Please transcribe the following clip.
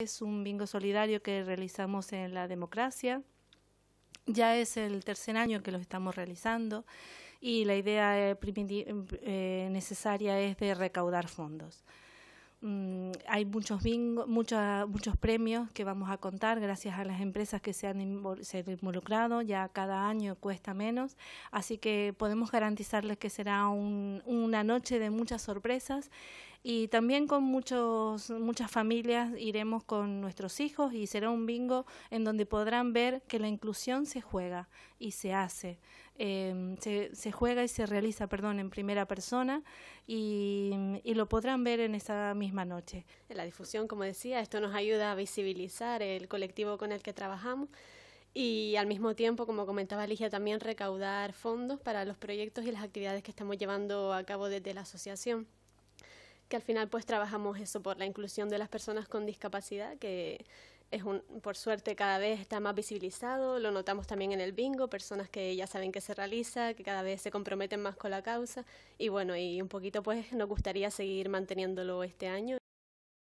Es un bingo solidario que realizamos en la democracia. Ya es el tercer año que lo estamos realizando y la idea eh, eh, necesaria es de recaudar fondos. Mm, hay muchos, muchos premios que vamos a contar gracias a las empresas que se han, involucrado, ya cada año cuesta menos, así que podemos garantizarles que será una noche de muchas sorpresas y también con muchos, muchas familias iremos con nuestros hijos y será un bingo en donde podrán ver que la inclusión se juega y se hace. Em, se, se, juega y se realiza, perdón, en primera persona y, y, lo podrán ver en esa misma noche. La difusión, como decía, esto nos ayuda a visibilizar el colectivo con el que trabajamos y al mismo tiempo, como comentaba Ligia, también recaudar fondos para los proyectos y las actividades que estamos llevando a cabo desde la asociación que al final pues trabajamos eso por la inclusión de las personas con discapacidad, que es un, por suerte cada vez está más visibilizado, lo notamos también en el bingo, personas que ya saben que se realiza, que cada vez se comprometen más con la causa y bueno, y un poquito pues nos gustaría seguir manteniéndolo este año.